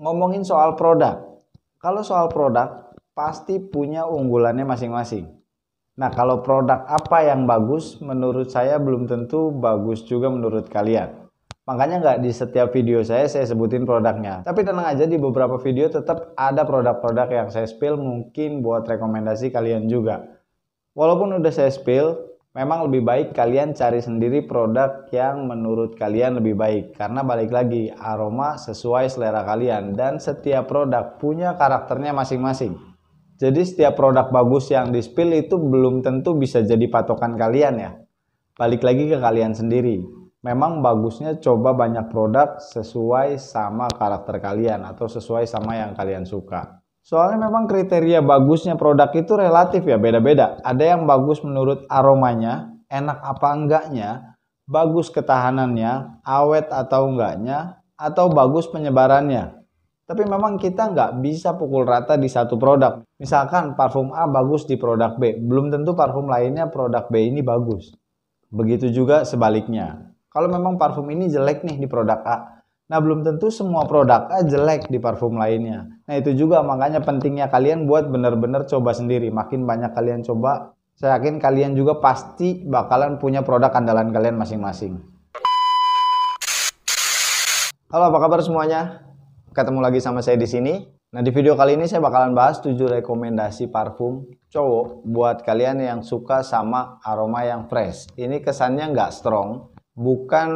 ngomongin soal produk. Kalau soal produk pasti punya unggulannya masing-masing. Nah, kalau produk apa yang bagus menurut saya belum tentu bagus juga menurut kalian. Makanya nggak di setiap video saya saya sebutin produknya. Tapi tenang aja di beberapa video tetap ada produk-produk yang saya spill mungkin buat rekomendasi kalian juga. Walaupun udah saya spill, memang lebih baik kalian cari sendiri produk yang menurut kalian lebih baik karena balik lagi aroma sesuai selera kalian dan setiap produk punya karakternya masing-masing. Jadi setiap produk bagus yang dispil itu belum tentu bisa jadi patokan kalian ya. Balik lagi ke kalian sendiri. Memang bagusnya coba banyak produk sesuai sama karakter kalian atau sesuai sama yang kalian suka. Soalnya memang kriteria bagusnya produk itu relatif ya, beda-beda. Ada yang bagus menurut aromanya, enak apa enggaknya, bagus ketahanannya, awet atau enggaknya, atau bagus penyebarannya. Tapi memang kita nggak bisa pukul rata di satu produk. Misalkan parfum A bagus di produk B, belum tentu parfum lainnya produk B ini bagus. Begitu juga sebaliknya. Kalau memang parfum ini jelek nih di produk A, Nah, belum tentu semua produk jelek di parfum lainnya. Nah, itu juga makanya pentingnya kalian buat bener-bener coba sendiri. Makin banyak kalian coba, saya yakin kalian juga pasti bakalan punya produk andalan kalian masing-masing. Halo, apa kabar semuanya? Ketemu lagi sama saya di sini. Nah, di video kali ini saya bakalan bahas 7 rekomendasi parfum cowok buat kalian yang suka sama aroma yang fresh. Ini kesannya nggak strong, bukan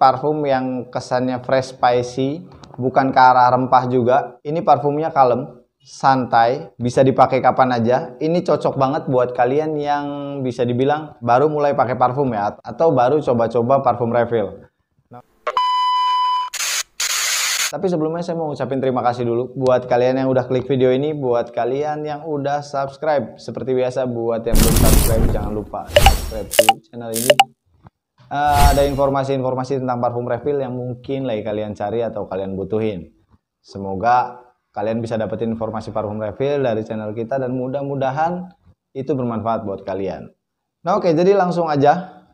parfum yang kesannya fresh spicy, bukan ke arah rempah juga. Ini parfumnya kalem, santai, bisa dipakai kapan aja. Ini cocok banget buat kalian yang bisa dibilang baru mulai pakai parfum ya, atau baru coba-coba parfum refill. Tapi sebelumnya saya mau ucapin terima kasih dulu buat kalian yang udah klik video ini, buat kalian yang udah subscribe. Seperti biasa buat yang belum subscribe jangan lupa subscribe channel ini Eh, ada informasi-informasi tentang parfum refill yang mungkin lagi kalian cari atau kalian butuhin. Semoga kalian bisa dapetin informasi parfum refill dari channel kita dan mudah-mudahan itu bermanfaat buat kalian. Nah, oke, jadi langsung aja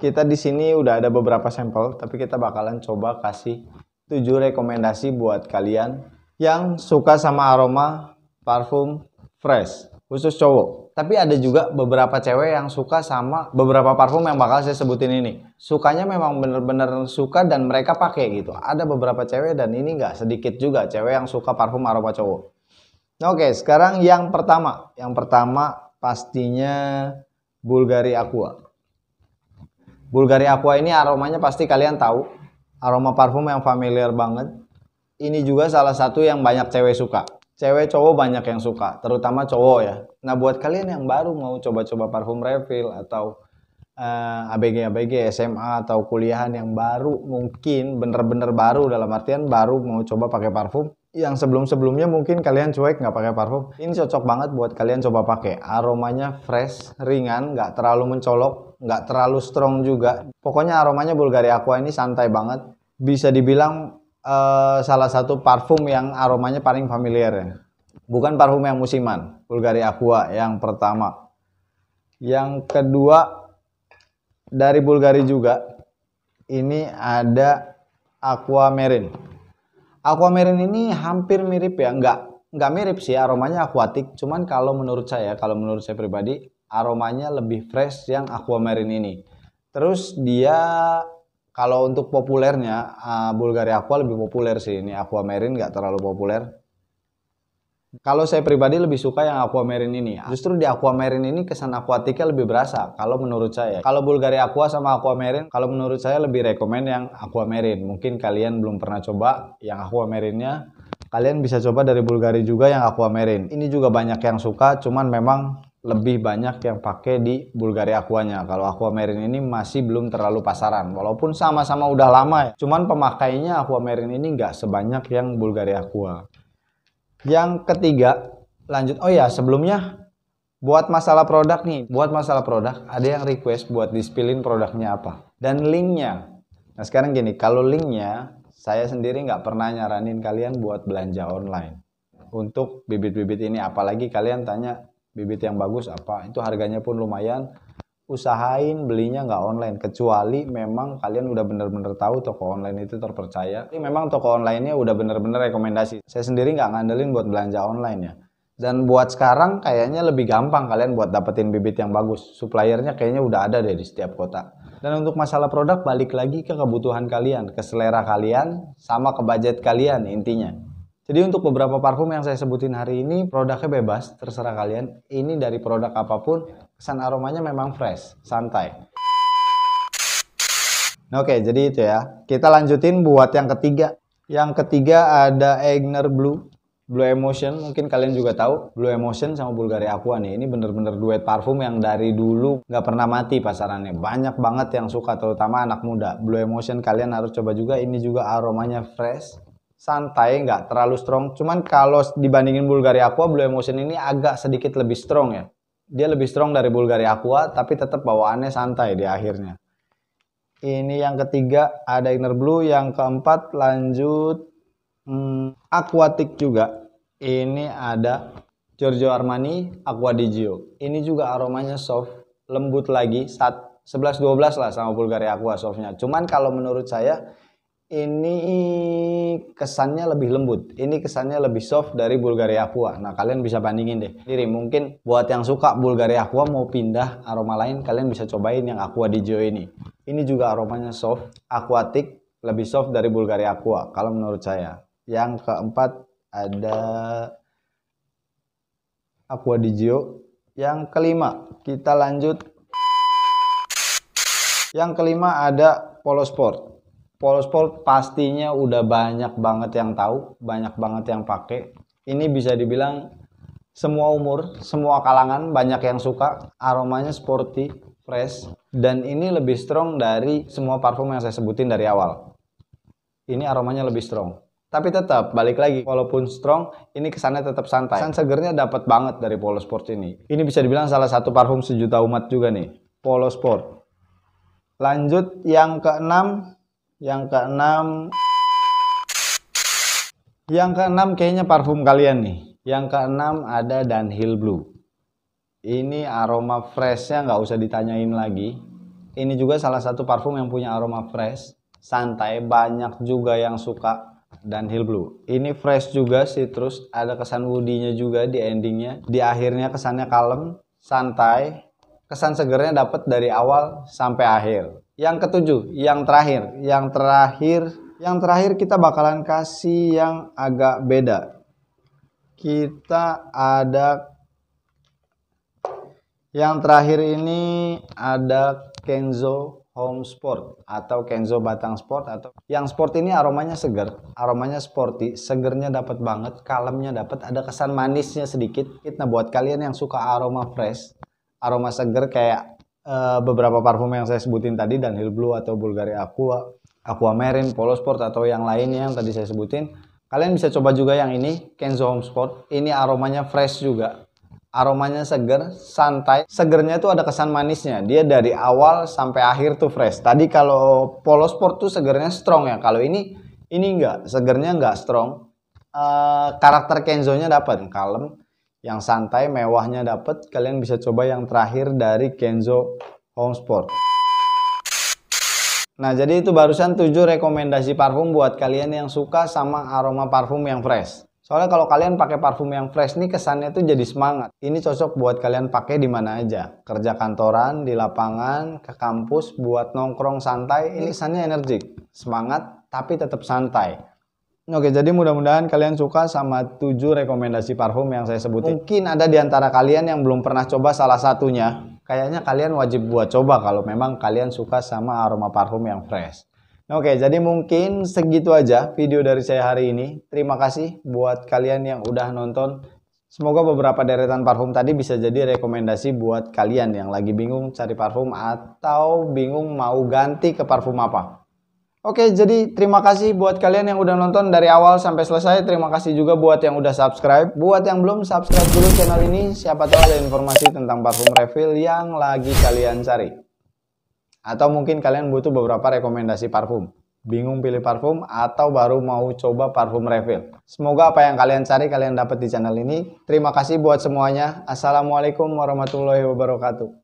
kita di sini udah ada beberapa sampel, tapi kita bakalan coba kasih tujuh rekomendasi buat kalian yang suka sama aroma parfum fresh khusus cowok. Tapi ada juga beberapa cewek yang suka sama beberapa parfum yang bakal saya sebutin ini. Sukanya memang bener-bener suka dan mereka pakai gitu. Ada beberapa cewek dan ini nggak sedikit juga cewek yang suka parfum aroma cowok. Oke, sekarang yang pertama. Yang pertama pastinya Bulgari Aqua. Bulgari Aqua ini aromanya pasti kalian tahu. Aroma parfum yang familiar banget. Ini juga salah satu yang banyak cewek suka cewek cowok banyak yang suka, terutama cowok ya. Nah buat kalian yang baru mau coba-coba parfum refill atau uh, eh, ABG ABG SMA atau kuliahan yang baru mungkin bener-bener baru dalam artian baru mau coba pakai parfum yang sebelum-sebelumnya mungkin kalian cuek nggak pakai parfum ini cocok banget buat kalian coba pakai aromanya fresh ringan nggak terlalu mencolok nggak terlalu strong juga pokoknya aromanya Bulgari Aqua ini santai banget bisa dibilang Eh, salah satu parfum yang aromanya paling familiar ya. Bukan parfum yang musiman, Bulgari Aqua yang pertama. Yang kedua dari Bulgari juga ini ada Aqua Marine. Aqua Marine ini hampir mirip ya, enggak nggak mirip sih aromanya akuatik, cuman kalau menurut saya, kalau menurut saya pribadi aromanya lebih fresh yang Aqua Marine ini. Terus dia kalau untuk populernya uh, Bulgaria Aqua lebih populer sih. Ini Aqua Marine nggak terlalu populer. Kalau saya pribadi lebih suka yang Aqua Marine ini. Justru di Aqua Marine ini kesan akuatiknya lebih berasa kalau menurut saya. Kalau Bulgaria Aqua sama Aqua Marine, kalau menurut saya lebih rekomend yang Aqua Marine. Mungkin kalian belum pernah coba yang Aqua Marine-nya. Kalian bisa coba dari Bulgari juga yang Aqua Marine. Ini juga banyak yang suka, cuman memang lebih banyak yang pakai di Bulgaria Aquanya. Kalau Aquamarine ini masih belum terlalu pasaran. Walaupun sama-sama udah lama ya. Cuman pemakainya Aquamarine ini nggak sebanyak yang Bulgaria Aqua. Yang ketiga, lanjut. Oh ya, sebelumnya buat masalah produk nih. Buat masalah produk, ada yang request buat dispilin produknya apa. Dan linknya. Nah sekarang gini, kalau linknya saya sendiri nggak pernah nyaranin kalian buat belanja online untuk bibit-bibit ini apalagi kalian tanya bibit yang bagus apa itu harganya pun lumayan usahain belinya nggak online kecuali memang kalian udah bener-bener tahu toko online itu terpercaya ini memang toko onlinenya udah bener-bener rekomendasi saya sendiri nggak ngandelin buat belanja online ya dan buat sekarang kayaknya lebih gampang kalian buat dapetin bibit yang bagus suppliernya kayaknya udah ada deh di setiap kota dan untuk masalah produk balik lagi ke kebutuhan kalian ke selera kalian sama ke budget kalian intinya jadi untuk beberapa parfum yang saya sebutin hari ini produknya bebas, terserah kalian. Ini dari produk apapun, kesan aromanya memang fresh, santai. Oke, jadi itu ya. Kita lanjutin buat yang ketiga. Yang ketiga ada Egner Blue. Blue Emotion, mungkin kalian juga tahu. Blue Emotion sama Bulgari Aqua nih. Ini bener-bener duet parfum yang dari dulu nggak pernah mati pasarannya. Banyak banget yang suka, terutama anak muda. Blue Emotion kalian harus coba juga. Ini juga aromanya fresh santai, nggak terlalu strong. Cuman kalau dibandingin Bulgaria Aqua, Blue Emotion ini agak sedikit lebih strong ya. Dia lebih strong dari Bulgaria Aqua, tapi tetap bawaannya santai di akhirnya. Ini yang ketiga ada Inner Blue, yang keempat lanjut hmm, Aquatic juga. Ini ada Giorgio Armani Aqua di Gio. Ini juga aromanya soft, lembut lagi, saat 11-12 lah sama Bulgaria Aqua softnya. Cuman kalau menurut saya ini kesannya lebih lembut. Ini kesannya lebih soft dari Bulgaria Aqua. Nah, kalian bisa bandingin deh. Jadi mungkin buat yang suka Bulgaria Aqua mau pindah aroma lain, kalian bisa cobain yang Aqua di ini. Ini juga aromanya soft, aquatic, lebih soft dari Bulgaria Aqua kalau menurut saya. Yang keempat ada Aqua di Yang kelima, kita lanjut. Yang kelima ada Polo Sport sport pastinya udah banyak banget yang tahu, banyak banget yang pakai. Ini bisa dibilang semua umur, semua kalangan banyak yang suka. Aromanya sporty, fresh, dan ini lebih strong dari semua parfum yang saya sebutin dari awal. Ini aromanya lebih strong. Tapi tetap balik lagi, walaupun strong, ini kesannya tetap santai. Kesan segernya dapat banget dari Polo Sport ini. Ini bisa dibilang salah satu parfum sejuta umat juga nih, Polo Sport. Lanjut yang keenam, yang keenam Yang keenam kayaknya parfum kalian nih. Yang keenam ada Dunhill Blue. Ini aroma freshnya nggak usah ditanyain lagi. Ini juga salah satu parfum yang punya aroma fresh. Santai, banyak juga yang suka Dunhill Blue. Ini fresh juga sih, terus ada kesan woody juga di endingnya. Di akhirnya kesannya kalem, santai. Kesan segernya dapat dari awal sampai akhir. Yang ketujuh, yang terakhir, yang terakhir, yang terakhir kita bakalan kasih yang agak beda. Kita ada yang terakhir ini ada Kenzo Home Sport atau Kenzo Batang Sport atau yang sport ini aromanya segar, aromanya sporty, segernya dapat banget, kalemnya dapat, ada kesan manisnya sedikit. Nah buat kalian yang suka aroma fresh, aroma segar kayak Eh, beberapa parfum yang saya sebutin tadi dan Hill Blue atau Bulgari Aqua, Aqua Polo Sport atau yang lainnya yang tadi saya sebutin, kalian bisa coba juga yang ini Kenzo Home Sport. Ini aromanya fresh juga. Aromanya seger, santai. Segernya itu ada kesan manisnya. Dia dari awal sampai akhir tuh fresh. Tadi kalau Polo Sport tuh segernya strong ya. Kalau ini ini enggak, segernya enggak strong. Uh, karakter Kenzo-nya dapat, kalem yang santai mewahnya dapat kalian bisa coba yang terakhir dari Kenzo Home Sport nah jadi itu barusan 7 rekomendasi parfum buat kalian yang suka sama aroma parfum yang fresh soalnya kalau kalian pakai parfum yang fresh nih kesannya tuh jadi semangat ini cocok buat kalian pakai di mana aja kerja kantoran di lapangan ke kampus buat nongkrong santai ini kesannya energik semangat tapi tetap santai Oke, jadi mudah-mudahan kalian suka sama tujuh rekomendasi parfum yang saya sebutin. Mungkin ada di antara kalian yang belum pernah coba salah satunya. Kayaknya kalian wajib buat coba kalau memang kalian suka sama aroma parfum yang fresh. Oke, jadi mungkin segitu aja video dari saya hari ini. Terima kasih buat kalian yang udah nonton. Semoga beberapa deretan parfum tadi bisa jadi rekomendasi buat kalian yang lagi bingung cari parfum atau bingung mau ganti ke parfum apa. Oke, jadi terima kasih buat kalian yang udah nonton dari awal sampai selesai. Terima kasih juga buat yang udah subscribe. Buat yang belum, subscribe dulu channel ini. Siapa tahu ada informasi tentang parfum refill yang lagi kalian cari. Atau mungkin kalian butuh beberapa rekomendasi parfum. Bingung pilih parfum atau baru mau coba parfum refill. Semoga apa yang kalian cari kalian dapat di channel ini. Terima kasih buat semuanya. Assalamualaikum warahmatullahi wabarakatuh.